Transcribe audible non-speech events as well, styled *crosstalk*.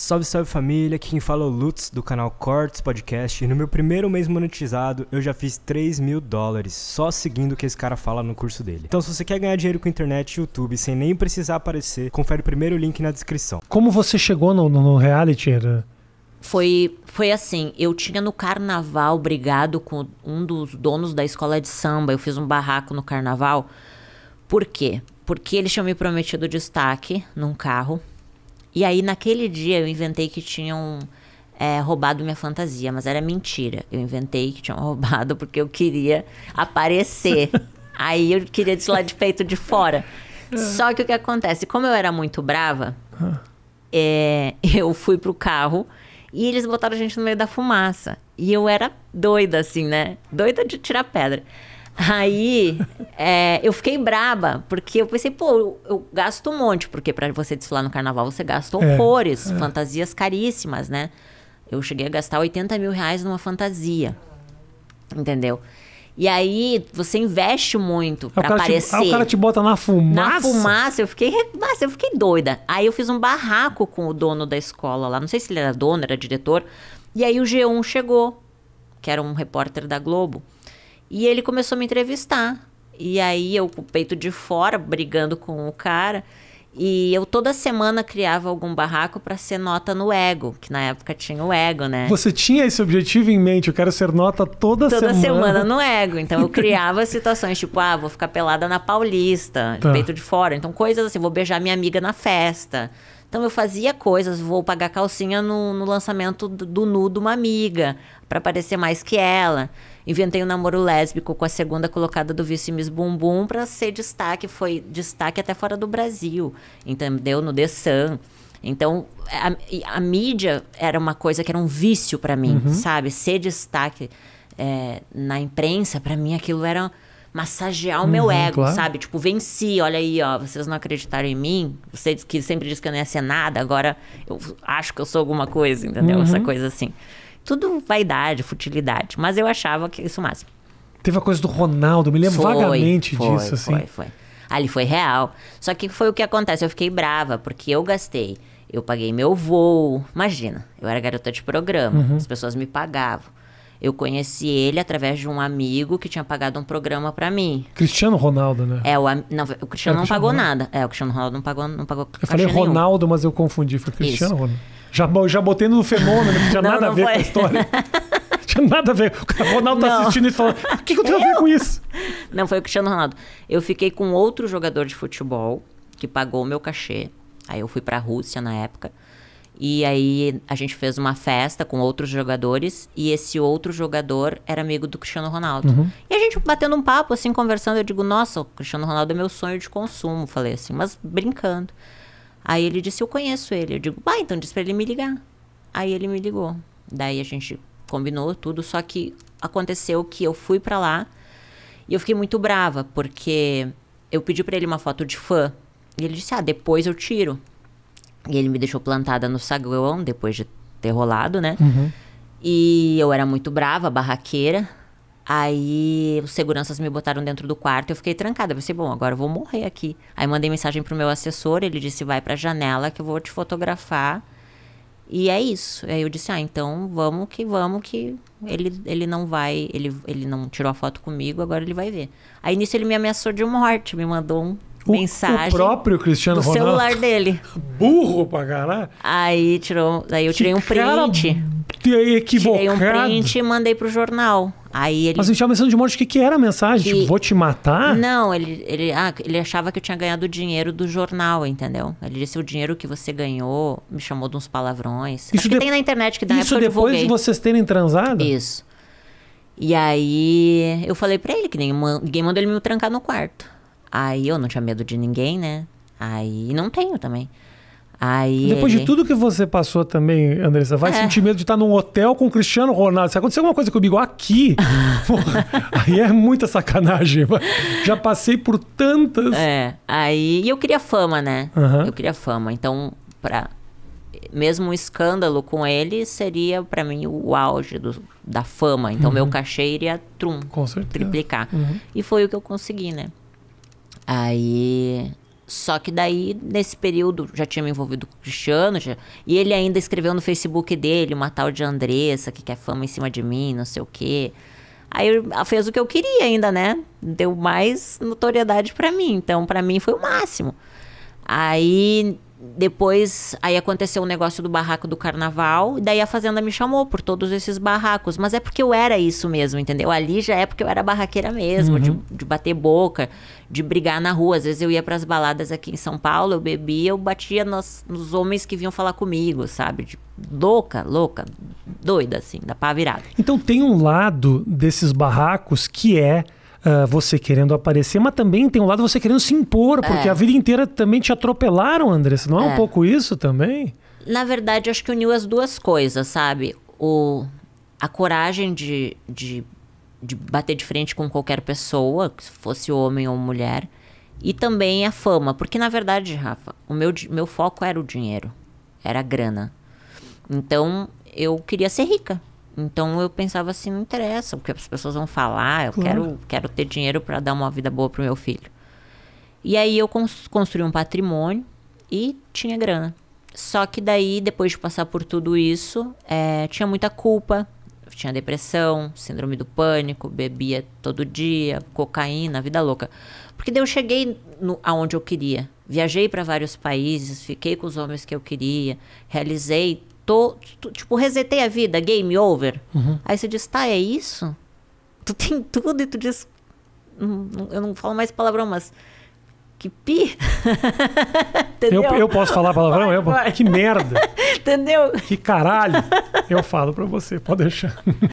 Salve, salve família, aqui quem fala é o Lutz do canal Cortes Podcast e no meu primeiro mês monetizado eu já fiz 3 mil dólares só seguindo o que esse cara fala no curso dele. Então se você quer ganhar dinheiro com internet e YouTube sem nem precisar aparecer, confere o primeiro link na descrição. Como você chegou no, no reality? Era? Foi, foi assim, eu tinha no carnaval brigado com um dos donos da escola de samba, eu fiz um barraco no carnaval. Por quê? Porque eles tinham me prometido destaque num carro e aí, naquele dia, eu inventei que tinham é, roubado minha fantasia, mas era mentira. Eu inventei que tinham *laughs* roubado porque eu queria aparecer. *laughs* aí eu queria desfilar de peito de fora. Ah. Só que o que acontece? Como eu era muito brava, ah. é, *laughs* eu fui pro carro e eles botaram a gente no meio da fumaça. E eu era doida, assim, né? Doida de tirar pedra. Aí é, eu fiquei braba, porque eu pensei, pô, eu, gasto um monte, porque para você desfilar no carnaval você gasta é, horrores, é. fantasias caríssimas, né? Eu cheguei a gastar 80 mil reais numa fantasia. Entendeu? E aí você investe muito para aparecer. Te, o cara te bota na fumaça. Na fumaça, eu fiquei, nossa, eu fiquei doida. Aí eu fiz um barraco com o dono da escola lá, não sei se ele era dono, era diretor. E aí o G1 chegou, que era um repórter da Globo. E ele começou a me entrevistar. E aí eu com o peito de fora, brigando com o cara. E eu toda semana criava algum barraco para ser nota no ego, que na época tinha o ego, né? Você tinha esse objetivo em mente, eu quero ser nota toda, toda semana. Toda semana no *laughs* ego. Então eu criava situações tipo, ah, vou ficar pelada na Paulista, tá. peito de fora. Então coisas assim, vou beijar minha amiga na festa. Então eu fazia coisas, vou pagar calcinha no, no lançamento do, do nu de uma amiga, para parecer mais que ela. Inventei um namoro lésbico com a segunda colocada do Vice Miss Bumbum para ser destaque, foi destaque até fora do Brasil, entendeu? No The Sun. Então, a, a mídia era uma coisa que era um vício para mim, uhum. sabe? Ser destaque é, na imprensa, para mim aquilo era massagear o meu uhum, ego, claro. sabe? Tipo, venci, olha aí, ó, vocês não acreditaram em mim, vocês que sempre disse que eu não ia ser nada, agora eu acho que eu sou alguma coisa, entendeu? Uhum. Essa coisa assim. Tudo vaidade, futilidade. Mas eu achava que isso o máximo. Teve a coisa do Ronaldo, me lembro foi, vagamente foi, disso, foi, assim. Foi, foi. Ali foi real. Só que foi o que acontece. Eu fiquei brava, porque eu gastei. Eu paguei meu voo. Imagina, eu era garota de programa. Uhum. As pessoas me pagavam. Eu conheci ele através de um amigo que tinha pagado um programa para mim. Cristiano Ronaldo, né? É, o, não, o Cristiano é, não pagou Ronaldo. nada. É, o Cristiano Ronaldo não pagou, não pagou Eu falei Ronaldo, nenhum. mas eu confundi. Foi Cristiano Isso. Ronaldo. Já, já botei no fenômeno, não tinha não, nada não a ver foi. com a história. *laughs* tinha nada a ver. O Ronaldo tá não. tá assistindo e falando: o que, que eu tenho eu? a ver com isso? Não, foi o Cristiano Ronaldo. Eu fiquei com outro jogador de futebol que pagou o meu cachê. Aí eu fui pra Rússia na época. E aí a gente fez uma festa com outros jogadores e esse outro jogador era amigo do Cristiano Ronaldo. Uhum. E a gente batendo um papo, assim, conversando, eu digo, nossa, o Cristiano Ronaldo é meu sonho de consumo, falei assim, mas brincando. Aí ele disse: Eu conheço ele. Eu digo: Bah, então diz pra ele me ligar. Aí ele me ligou. Daí a gente combinou tudo, só que aconteceu que eu fui para lá e eu fiquei muito brava, porque eu pedi para ele uma foto de fã. E ele disse: Ah, depois eu tiro. E ele me deixou plantada no saguão, depois de ter rolado, né? Uhum. E eu era muito brava, barraqueira. Aí os seguranças me botaram dentro do quarto, eu fiquei trancada. Eu pensei, assim, bom, agora eu vou morrer aqui. Aí mandei mensagem pro meu assessor, ele disse, vai pra janela que eu vou te fotografar. E é isso. Aí eu disse, ah, então vamos que vamos que ele, ele não vai, ele, ele não tirou a foto comigo, agora ele vai ver. Aí nisso ele me ameaçou de morte, me mandou um o, mensagem. O próprio Cristiano Ronaldo. celular dele. *laughs* Burro pra caralho. Aí tirou, aí eu tirei um print equivocado. Tirei um print e mandei pro jornal. Aí ele... Mas ele estava pensando de morte, o que, que era a mensagem? Que... Tipo, vou te matar? Não, ele, ele, ah, ele achava que eu tinha ganhado o dinheiro do jornal, entendeu? Ele disse o dinheiro que você ganhou, me chamou de uns palavrões. Isso de... tem na internet que dá é Isso depois de vocês terem transado? Isso. E aí eu falei para ele que ninguém mandou ele me trancar no quarto. Aí eu não tinha medo de ninguém, né? Aí não tenho também. Aí Depois ele... de tudo que você passou também, Andressa, vai é. sentir medo de estar num hotel com o Cristiano Ronaldo. Se acontecer alguma coisa comigo aqui, *laughs* porra, aí é muita sacanagem. Já passei por tantas. É, aí. E eu queria fama, né? Uhum. Eu queria fama. Então, pra... mesmo um escândalo com ele seria para mim o auge do... da fama. Então, uhum. meu cachê iria trum, com triplicar. Uhum. E foi o que eu consegui, né? Aí só que daí, nesse período, já tinha me envolvido com o Cristiano, já, e ele ainda escreveu no Facebook dele uma tal de Andressa que quer fama em cima de mim, não sei o quê. Aí ah, fez o que eu queria ainda, né? Deu mais notoriedade para mim. Então, para mim foi o máximo. Aí depois aí aconteceu o um negócio do barraco do carnaval, e daí a fazenda me chamou por todos esses barracos, mas é porque eu era isso mesmo, entendeu? Ali já é porque eu era barraqueira mesmo, uhum. de, de, bater boca, de brigar na rua. Às vezes eu ia para as baladas aqui em São Paulo, eu bebia, eu batia nos, nos homens que vinham falar comigo, sabe? De, louca, louca, doida assim, da pá virada. Então tem um lado desses barracos que é uh, você querendo aparecer, mas também tem um lado você querendo se impor, é. porque é. a vida inteira também te atropelaram, Andressa. Não é, é um pouco isso também? Na verdade, acho que uniu as duas coisas, sabe? O, a coragem de, de, de bater de frente com qualquer pessoa, fosse homem ou mulher, e também a fama. Porque, na verdade, Rafa, o meu, meu foco era o dinheiro, era a grana. Então, eu queria ser rica. Então eu pensava assim, não interessa o que as pessoas vão falar, eu claro. quero, quero ter dinheiro para dar uma vida boa pro meu filho. E aí eu construí um patrimônio e tinha grana. Só que daí, depois de passar por tudo isso, é, tinha muita culpa, tinha depressão, síndrome do pânico, bebia todo dia, cocaína, vida louca. Porque daí eu cheguei no, aonde eu queria. Viajei para vários países, fiquei com os homens que eu queria, realizei tô, tô, tipo, resetei a vida, game over. Uhum. Aí você diz, tá, é isso? Tu tem tudo e tu diz, hum, eu não falo mais palavrão, mas que pi. *laughs* eu, eu posso falar palavrão? Vai, eu, Que merda. *laughs* Entendeu? Que caralho. Eu falo pra você, pode deixar.